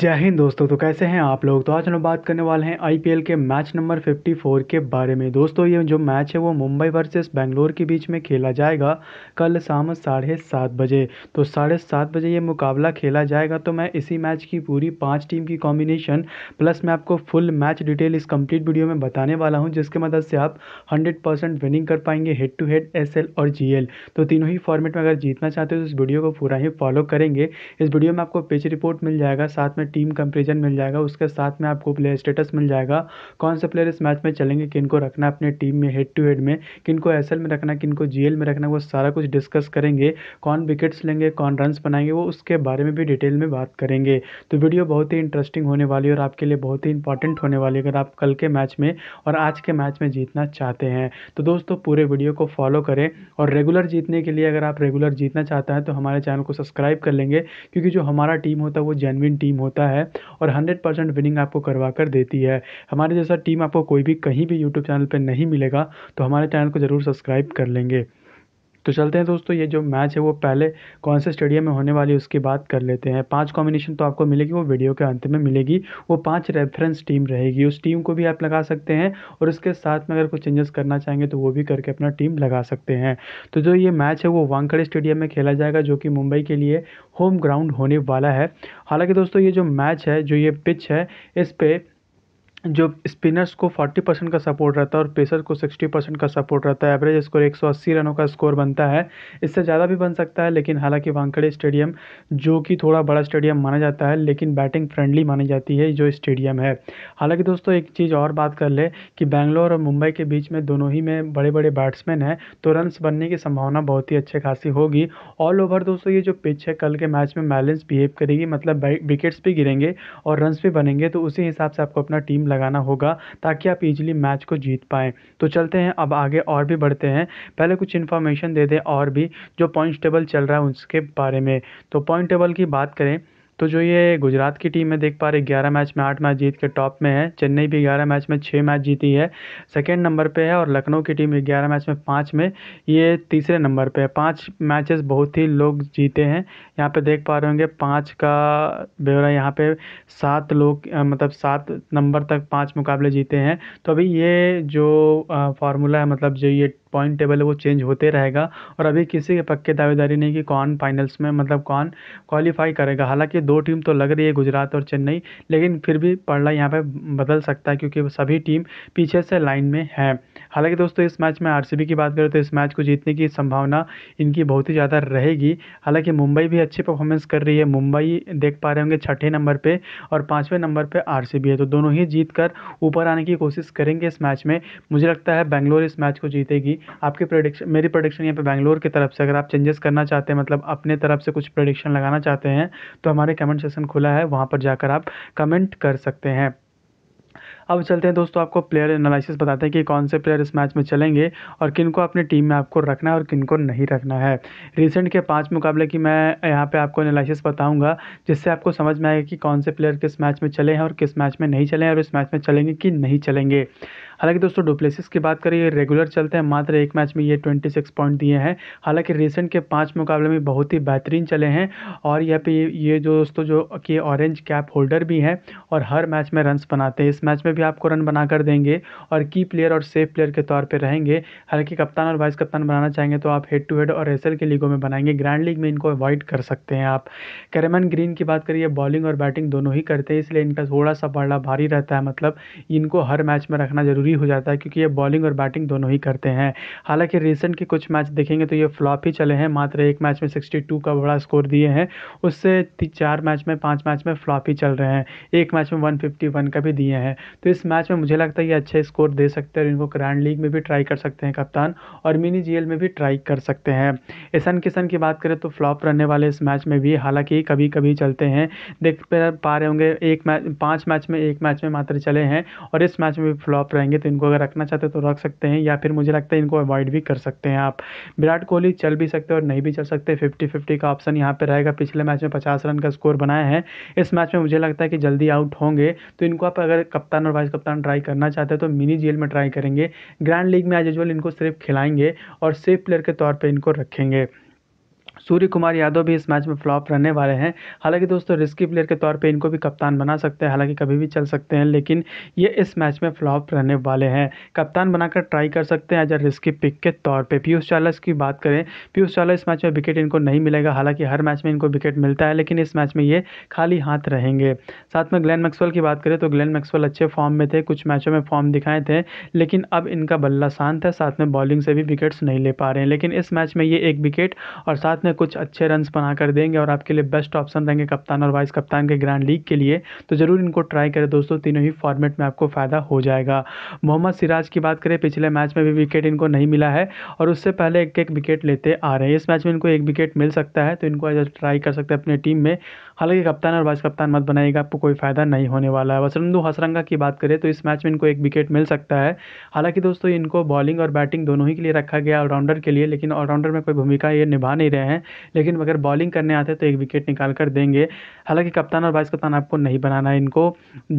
जय हिंद दोस्तों तो कैसे हैं आप लोग तो आज हम बात करने वाले हैं आईपीएल के मैच नंबर 54 के बारे में दोस्तों ये जो मैच है वो मुंबई वर्सेस बेंगलोर के बीच में खेला जाएगा कल शाम साढ़े सात बजे तो साढ़े सात बजे ये मुकाबला खेला जाएगा तो मैं इसी मैच की पूरी पाँच टीम की कॉम्बिनेशन प्लस मैं आपको फुल मैच डिटेल इस कम्प्लीट वीडियो में बताने वाला हूँ जिसके मदद से आप हंड्रेड विनिंग कर पाएंगे हेड टू हेड एस और जी तो तीनों ही फॉर्मेट में अगर जीतना चाहते हो तो इस वीडियो को पूरा ही फॉलो करेंगे इस वीडियो में आपको पिच रिपोर्ट मिल जाएगा साथ में में टीम कंपेरिजन मिल जाएगा उसके साथ में आपको प्लेयर स्टेटस मिल जाएगा कौन से प्लेयर इस मैच में चलेंगे किन को रखना अपने टीम में हेड टू हेड में को एस में रखना को जी में रखना वो सारा कुछ डिस्कस करेंगे कौन विकेट्स लेंगे कौन रन बनाएंगे वो उसके बारे में भी डिटेल में बात करेंगे तो वीडियो बहुत ही इंटरेस्टिंग होने वाली है और आपके लिए बहुत ही इंपॉर्टेंट होने वाली है अगर आप कल के मैच में और आज के मैच में जीतना चाहते हैं तो दोस्तों पूरे वीडियो को फॉलो करें और रेगुलर जीतने के लिए अगर आप रेगुलर जीतना चाहते हैं तो हमारे चैनल को सब्सक्राइब कर लेंगे क्योंकि जो हमारा टीम होता है वो जेनविन टीम होता होता है और हंड्रेड परसेंट विनिंग आपको करवा कर देती है हमारे जैसा टीम आपको कोई भी कहीं भी यूट्यूब चैनल पर नहीं मिलेगा तो हमारे चैनल को ज़रूर सब्सक्राइब कर लेंगे तो चलते हैं दोस्तों ये जो मैच है वो पहले कौन से स्टेडियम में होने वाली है उसकी बात कर लेते हैं पाँच कॉम्बिनेशन तो आपको मिलेगी वो वीडियो के अंत में मिलेगी वो पाँच रेफरेंस टीम रहेगी उस टीम को भी आप लगा सकते हैं और उसके साथ में अगर कुछ चेंजेस करना चाहेंगे तो वो भी करके अपना टीम लगा सकते हैं तो जो ये मैच है वो वानखड़े स्टेडियम में खेला जाएगा जो कि मुंबई के लिए होम ग्राउंड होने वाला है हालाँकि दोस्तों ये जो मैच है जो ये पिच है इस पर जो स्पिनर्स को 40 परसेंट का सपोर्ट रहता है और पेसर को 60 परसेंट का सपोर्ट रहता है एवरेज स्कोर 180 रनों का स्कोर बनता है इससे ज़्यादा भी बन सकता है लेकिन हालांकि वांकड़े स्टेडियम जो कि थोड़ा बड़ा स्टेडियम माना जाता है लेकिन बैटिंग फ्रेंडली मानी जाती है जो स्टेडियम है हालाँकि दोस्तों एक चीज़ और बात कर ले कि बैंगलोर और मुंबई के बीच में दोनों ही में बड़े बड़े बैट्समैन हैं तो रनस बनने की संभावना बहुत ही अच्छे खासी होगी ऑल ओवर दोस्तों ये जो पिच है कल के मैच में बैलेंस बिहेव करेगी मतलब विकेट्स भी गिरेंगे और रन्स भी बनेंगे तो उसी हिसाब से आपको अपना टीम लगाना होगा ताकि आप इजीली मैच को जीत पाएँ तो चलते हैं अब आगे और भी बढ़ते हैं पहले कुछ इन्फॉर्मेशन दे दें और भी जो पॉइंट टेबल चल रहा है उसके बारे में तो पॉइंट टेबल की बात करें तो जो ये गुजरात की टीम है देख पा रहे ग्यारह मैच में आठ मैच जीत के टॉप में है चेन्नई भी ग्यारह मैच में छः मैच जीती है सेकेंड नंबर पर है और लखनऊ की टीम ग्यारह मैच में पाँच में ये तीसरे नंबर पर है पाँच मैचेस बहुत ही लोग जीते हैं यहाँ पर देख पा रहे होंगे पाँच का ब्यौरा यहाँ पर सात लोग मतलब सात नंबर तक पाँच मुकाबले जीते हैं तो अभी ये जो फार्मूला है मतलब जो ये पॉइंट टेबल है वो चेंज होते रहेगा और अभी किसी के पक्के दावेदारी नहीं कि कौन फाइनल्स में मतलब कौन क्वालिफाई करेगा हालांकि दो टीम तो लग रही है गुजरात और चेन्नई लेकिन फिर भी पड़ला यहाँ पर बदल सकता है क्योंकि सभी टीम पीछे से लाइन में है हालांकि दोस्तों इस मैच में आरसीबी की बात करें तो इस मैच को जीतने की संभावना इनकी बहुत ही ज़्यादा रहेगी हालांकि मुंबई भी अच्छी परफॉर्मेंस कर रही है मुंबई देख पा रहे होंगे छठे नंबर पर और पाँचवें नंबर पर आर है तो दोनों ही जीत कर ऊपर आने की कोशिश करेंगे इस मैच में मुझे लगता है बैंगलोर इस मैच को जीतेगी आपकी प्रोडिक्शन मेरी प्रोडिक्शन यहाँ पर बैंगलोर की तरफ से अगर आप चेंजेस करना चाहते हैं मतलब अपने तरफ से कुछ प्रोडिक्शन लगाना चाहते हैं तो हमारे कमेंट सेक्शन खुला है वहाँ पर जाकर आप कमेंट कर सकते हैं अब चलते हैं दोस्तों आपको प्लेयर एनालिसिस बताते हैं कि कौन से प्लेयर इस मैच में चलेंगे और किन को अपनी टीम में आपको रखना है और किन को नहीं रखना है रिसेंट के पाँच मुकाबले की मैं यहाँ पर आपको एनालिसिस बताऊँगा जिससे आपको समझ में आएगा कि कौन से प्लेयर किस मैच में चले हैं और किस मैच में नहीं चले हैं और इस मैच में चलेंगे कि नहीं चलेंगे हालांकि दोस्तों डुप्लेसिस की बात करें ये रेगुलर चलते हैं मात्र एक मैच में ये ट्वेंटी सिक्स पॉइंट दिए हैं हालांकि रिसेंट के पाँच मुकाबले में बहुत ही बेहतरीन चले हैं और यहाँ पे ये जो दोस्तों जो कि ऑरेंज कैप होल्डर भी हैं और हर मैच में रन्स बनाते हैं इस मैच में भी आपको रन बना देंगे और की प्लेयर और सेफ प्लेयर के तौर पर रहेंगे हालांकि कप्तान और वाइस कप्तान बनाना चाहेंगे तो आप हेड टू हेड और एस के लीगों में बनाएंगे ग्रैंड लीग में इनको अवॉइड कर सकते हैं आप कैरमन ग्रीन की बात करिए बॉलिंग और बैटिंग दोनों ही करते हैं इसलिए इनका थोड़ा सा बड़ा भारी रहता है मतलब इनको हर मैच में रखना जरूरी भी हो जाता है क्योंकि ये बॉलिंग और बैटिंग दोनों ही करते हैं हालांकि रिसेंट के कुछ मैच देखेंगे तो ये फ्लॉप ही चले हैं मात्र एक मैच में सिक्सटी का बड़ा स्कोर दिए हैं उससे चार मैच में पाँच मैच में फ्लॉप ही चल रहे हैं एक मैच में वन का भी दिए हैं तो इस मैच में मुझे लगता है ये अच्छे स्कोर दे सकते हैं और इनको ग्रैंड लीग में भी ट्राई कर सकते हैं कप्तान और मिनी जी में भी ट्राई कर सकते हैं ईशान किसन की बात करें तो फ्लॉप रहने वाले इस मैच में भी हालांकि कभी कभी चलते हैं देख पा रहे होंगे एक मैच पांच मैच में एक मैच में मात्र चले हैं और इस मैच में भी फ्लॉप रहेंगे तो इनको अगर रखना चाहते हो तो रख सकते हैं या फिर मुझे लगता है इनको अवॉइड भी कर सकते हैं आप विराट कोहली चल भी सकते हैं और नहीं भी चल सकते फिफ्टी फिफ्टी का ऑप्शन यहाँ पर रहेगा पिछले मैच में पचास रन का स्कोर बनाया है इस मैच में मुझे लगता है कि जल्दी आउट होंगे तो इनको आप अगर कप्तान और वाइस कप्तान ट्राई करना चाहते हैं तो मिनी जेल में ट्राई करेंगे ग्रैंड लीग में एज यूजल इनको सिर्फ खिलाएंगे और सेफ प्लेयर के तौर पर इनको रखेंगे सूर्य कुमार यादव भी इस मैच में फ्लॉप रहने वाले हैं हालांकि दोस्तों रिस्की प्लेयर के तौर पे इनको भी कप्तान बना सकते हैं हालांकि कभी भी चल सकते हैं लेकिन ये इस मैच में फ्लॉप रहने वाले हैं कप्तान बनाकर ट्राई कर सकते हैं एज अ रिस्की पिक के तौर पर पीयूष चावला की बात करें पीयूष चावला इस मैच में विकेट इनको नहीं मिलेगा हालांकि हर मैच में इनको विकेट मिलता है लेकिन इस मैच में ये खाली हाथ रहेंगे साथ में ग्लैन मैक्सवेल की बात करें तो ग्लैन मैक्सवेल अच्छे फॉर्म में थे कुछ मैचों में फॉर्म दिखाए थे लेकिन अब इनका बल्ला शांत है साथ में बॉलिंग से भी विकेट्स नहीं ले पा रहे हैं लेकिन इस मैच में ये एक विकेट और साथ में में कुछ अच्छे रन बना कर देंगे और आपके लिए बेस्ट ऑप्शन रहेंगे कप्तान और वाइस कप्तान के ग्रैंड लीग के लिए तो ज़रूर इनको ट्राई करें दोस्तों तीनों ही फॉर्मेट में आपको फ़ायदा हो जाएगा मोहम्मद सिराज की बात करें पिछले मैच में भी विकेट इनको नहीं मिला है और उससे पहले एक एक विकेट लेते आ रहे हैं इस मैच में इनको एक विकेट मिल सकता है तो इनको एज ट्राई कर सकते हैं अपनी टीम में हालांकि कप्तान और वाइस कप्तान मत बनाएगा आपको कोई फ़ायदा नहीं होने वाला है वसरंदु हसरंगा की बात करें तो इस मैच में इनको एक विकेट मिल सकता है हालांकि दोस्तों इनको बॉलिंग और बैटिंग दोनों ही के लिए रखा गया ऑलराउंडर के लिए लेकिन ऑलराउंडर में कोई भूमिका ये निभा नहीं रहे हैं हैं लेकिन अगर बॉलिंग करने आते तो एक विकेट निकाल कर देंगे हालांकि कप्तान और वाइस कप्तान आपको नहीं बनाना है इनको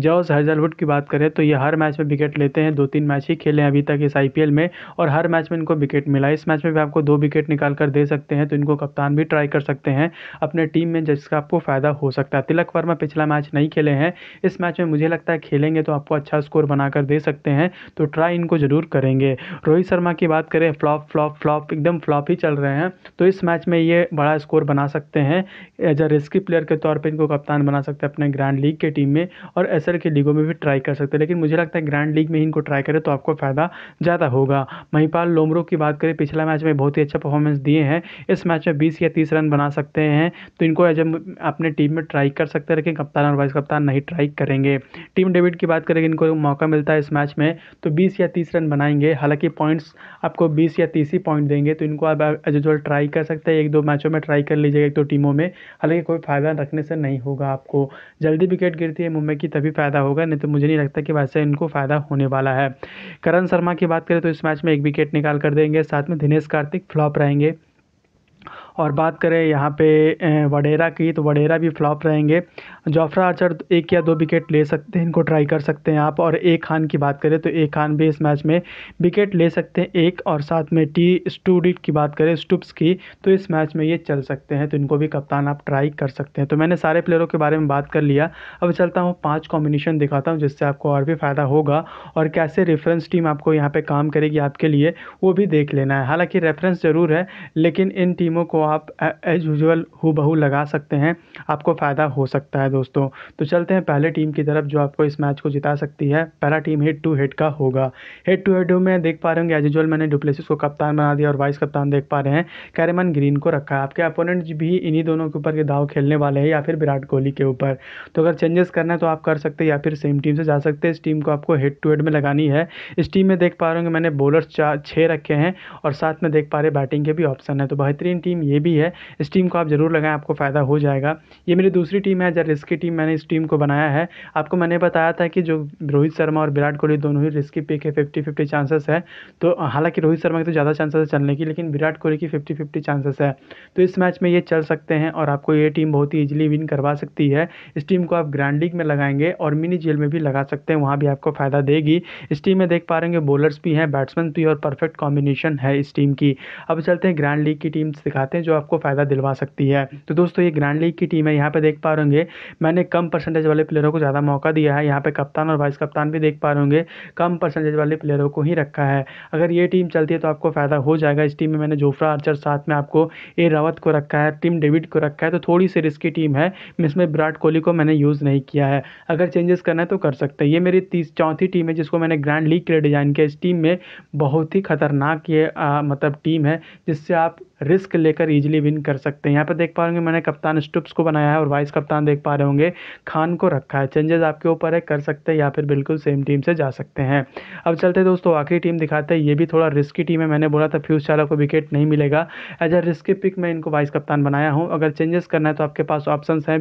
जॉस हजलवुड की बात करें तो ये हर मैच में विकेट लेते हैं दो तीन मैच ही खेले हैं अभी तक इस आई में और हर मैच में इनको विकेट मिला इस मैच में भी आपको दो विकेट निकाल कर दे सकते हैं तो इनको कप्तान भी ट्राई कर सकते हैं अपने टीम में जिसका आपको फ़ायदा हो सकता है तिलक वर्मा पिछला मैच नहीं खेले हैं इस मैच में मुझे लगता है खेलेंगे तो आपको अच्छा स्कोर बनाकर दे सकते हैं तो ट्राई इनको ज़रूर करेंगे रोहित शर्मा की बात करें फ्लॉप फ्लॉप फ्लॉप एकदम फ्लॉप ही चल रहे हैं तो इस मैच में ये बड़ा स्कोर बना सकते हैं एज अ रिस्की प्लेयर के तौर पर इनको कप्तान बना सकते हैं अपने ग्रैंड लीग के टीम में और एस के लीगों में भी ट्राई कर सकते हैं लेकिन मुझे लगता है ग्रैंड लीग में इनको ट्राई करें तो आपको फ़ायदा ज़्यादा होगा महिपाल लोमरो की बात करें पिछला मैच में बहुत ही अच्छा परफॉर्मेंस दिए हैं इस मैच में बीस या तीस रन बना सकते हैं तो इनको एज अपने टीम में ट्राई कर सकते हैं लेकिन कप्तान और वाइस कप्तान नहीं ट्राई करेंगे टीम डेविड की बात करेंगे इनको मौका मिलता है इस मैच में तो बीस या तीस रन बनाएंगे हालांकि पॉइंट्स आपको बीस या तीस ही पॉइंट देंगे तो इनको आप एज ट्राई कर सकते हैं एक दो मैचों में ट्राई कर लीजिएगा एक दो टीमों में हालांकि कोई फ़ायदा रखने से नहीं होगा आपको जल्दी विकेट गिरती है मुंबई की तभी फ़ायदा होगा नहीं तो मुझे नहीं लगता कि वैसे इनको फ़ायदा होने वाला है करण शर्मा की बात करें तो इस मैच में एक विकेट निकाल कर देंगे साथ में दिनेश कार्तिक फ्लॉप रहेंगे और बात करें यहाँ पे वडेरा की तो वडेरा भी फ्लॉप रहेंगे जोफ्रा आचर एक या दो विकेट ले सकते हैं इनको ट्राई कर सकते हैं आप और ए खान की बात करें तो ए खान भी इस मैच में विकेट ले सकते हैं एक और साथ में टी स्टूडिट की बात करें स्टूप्स की तो इस मैच में ये चल सकते हैं तो इनको भी कप्तान आप ट्राई कर सकते हैं तो मैंने सारे प्लेयरों के बारे में बात कर लिया अब चलता हूँ पाँच कॉम्बिनेशन दिखाता हूँ जिससे आपको और भी फ़ायदा होगा और कैसे रेफरेंस टीम आपको यहाँ पर काम करेगी आपके लिए वो भी देख लेना है हालाँकि रेफरेंस ज़रूर है लेकिन इन टीमों को आप एज यूजल बहु लगा सकते हैं आपको फ़ायदा हो सकता है दोस्तों तो चलते हैं पहले टीम की तरफ जो आपको इस मैच को जिता सकती है पहला टीम हेड टू हेड का होगा हेड टू हेड में देख पा रहे होंगे एज यूजल मैंने डुप्लेसिस को कप्तान बना दिया और वाइस कप्तान देख पा रहे हैं कैरेमन ग्रीन को रखा है आपके अपोनेंट भी इन्हीं दोनों के ऊपर के दाव खेलने वाले हैं या फिर विराट कोहली के ऊपर तो अगर चेंजेस करना है तो आप कर सकते हैं या फिर सेम टीम से जा सकते हैं इस टीम को आपको हेड टू हेड में लगानी है इस टीम में देख पा रहे होंगे मैंने बॉलर चार छः रखे हैं और साथ में देख पा रहे बैटिंग के भी ऑप्शन है तो बेहतरीन टीम ये ये भी है इस टीम को आप ज़रूर लगाएं आपको फ़ायदा हो जाएगा ये मेरी दूसरी टीम है जब रिस्की टीम मैंने इस टीम को बनाया है आपको मैंने बताया था कि जो रोहित शर्मा और विराट कोहली दोनों ही रिस्की पिक है फिफ्टी फिफ्टी चांसेस है तो हालांकि रोहित शर्मा की तो ज़्यादा चांसेस है चलने की लेकिन विराट कोहली की फिफ्टी फिफ्टी चांसेस है तो इस मैच में ये चल सकते हैं और आपको ये टीम बहुत ही ईजिली विन करवा सकती है इस टीम को आप ग्रैंड लीग में लगाएंगे और मिनी जेल में भी लगा सकते हैं वहाँ भी आपको फ़ायदा देगी इस टीम में देख पा रहे हैं बॉलर्स भी हैं बैट्समैन भी तो और परफेक्ट कॉम्बिनेशन है इस टीम की अब चलते हैं ग्रैंड लीग की टीम्स दिखाते हैं जो आपको फ़ायदा दिलवा सकती है तो दोस्तों ये ग्रैंड लीग की टीम है यहाँ पे देख पा रहे मैंने कम परसेंटेज वाले प्लेयरों को ज़्यादा मौका दिया है यहाँ पे कप्तान और वाइस कप्तान भी देख पा होंगे कम परसेंटेज वाले प्लेयरों को ही रखा है अगर ये टीम चलती है तो आपको फ़ायदा हो जाएगा इस टीम में मैंने जोफ्रा आर्चर साथ में आपको ए रावत को रखा है टीम डेविड को रखा है तो थोड़ी सी रिस्की टीम है इसमें विराट कोहली को मैंने यूज़ नहीं किया है अगर चेंजेस करना है तो कर सकते हैं ये मेरी तीस चौथी टीम है जिसको मैंने ग्रैंड लीग के लिए डिज़ाइन किया इस टीम में बहुत ही खतरनाक ये मतलब टीम है जिससे आप रिस्क लेकर ईजिली विन कर सकते हैं यहाँ पर देख पा रहे होंगे मैंने कप्तान स्टुप्स को बनाया है और वाइस कप्तान देख पा रहे होंगे खान को रखा है चेंजेस आपके ऊपर है कर सकते हैं या फिर बिल्कुल सेम टीम से जा सकते हैं अब चलते दोस्तों आखिरी टीम दिखाते हैं ये भी थोड़ा रिस्की टीम है मैंने बोला था फ्यूज चाला को विकेट नहीं मिलेगा एज अ रिस्की पिक मैं इनको वाइस कप्तान बनाया हूँ अगर चेंजेस करना है तो आपके पास ऑप्शन हैं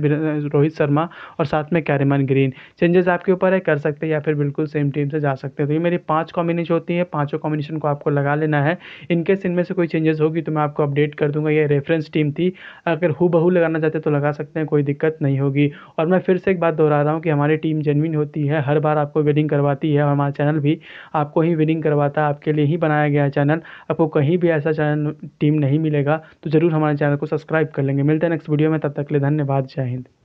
रोहित शर्मा और साथ में कैरेमन ग्रीन चेंजेस आपके ऊपर है कर सकते हैं या फिर बिल्कुल सेम टीम से जा सकते हैं तो ये मेरी पाँच कॉम्बिनेशन होती है पाँचों कॉम्बिनेशन को आपको लगा लेना है इनकेस इनमें से कोई चेंजेस होगी तो मैं आपको अपडेट कर दूंगा ये रेफरेंस टीम थी अगर हु बहू लगाना चाहते तो लगा सकते हैं कोई दिक्कत नहीं होगी और मैं फिर से एक बात दोहरा रहा हूँ कि हमारी टीम जेनविन होती है हर बार आपको विनिंग करवाती है और हमारा चैनल भी आपको ही विनिंग करवाता है आपके लिए ही बनाया गया चैनल आपको कहीं भी ऐसा चैनल टीम नहीं मिलेगा तो ज़रूर हमारे चैनल को सब्सक्राइब कर लेंगे मिलते हैं नेक्स्ट वीडियो में तब तक के लिए धन्यवाद जय हिंद